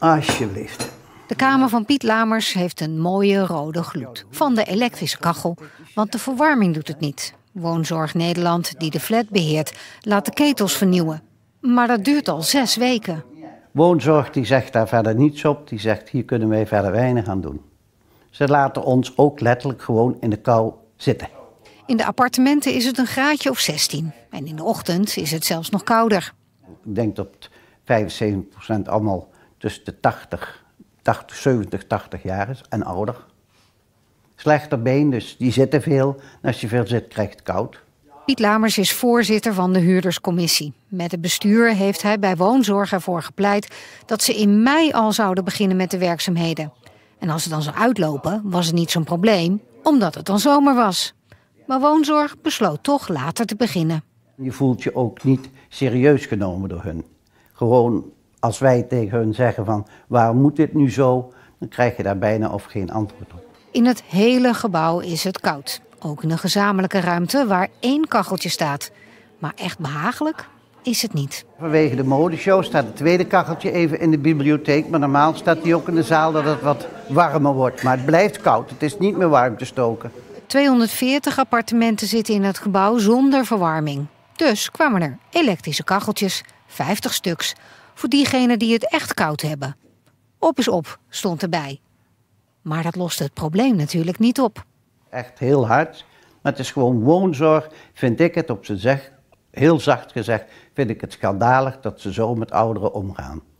Alsjeblieft. De kamer van Piet Lamers heeft een mooie rode gloed. Van de elektrische kachel, want de verwarming doet het niet. Woonzorg Nederland, die de flat beheert, laat de ketels vernieuwen. Maar dat duurt al zes weken. Woonzorg die zegt daar verder niets op. Die zegt hier kunnen wij verder weinig aan doen. Ze laten ons ook letterlijk gewoon in de kou zitten. In de appartementen is het een graadje of 16. En in de ochtend is het zelfs nog kouder. Ik denk dat 75% allemaal tussen de 80, 80, 70, 80 jaar is en ouder. Slechter been, dus die zitten veel. En als je veel zit, krijgt het koud. Piet Lamers is voorzitter van de huurderscommissie. Met het bestuur heeft hij bij woonzorg ervoor gepleit dat ze in mei al zouden beginnen met de werkzaamheden. En als ze dan zou uitlopen, was het niet zo'n probleem, omdat het dan zomer was. Maar woonzorg besloot toch later te beginnen. Je voelt je ook niet serieus genomen door hun. Gewoon als wij tegen hun zeggen van waarom moet dit nu zo, dan krijg je daar bijna of geen antwoord op. In het hele gebouw is het koud. Ook in een gezamenlijke ruimte waar één kacheltje staat. Maar echt behagelijk is het niet. Vanwege de modeshow staat het tweede kacheltje even in de bibliotheek. Maar normaal staat die ook in de zaal dat het wat warmer wordt. Maar het blijft koud. Het is niet meer warm te stoken. 240 appartementen zitten in het gebouw zonder verwarming. Dus kwamen er elektrische kacheltjes, 50 stuks, voor diegenen die het echt koud hebben. Op is op, stond erbij. Maar dat lost het probleem natuurlijk niet op. Echt heel hard. Maar het is gewoon woonzorg, vind ik het op zijn zeg, heel zacht gezegd, vind ik het schandalig dat ze zo met ouderen omgaan.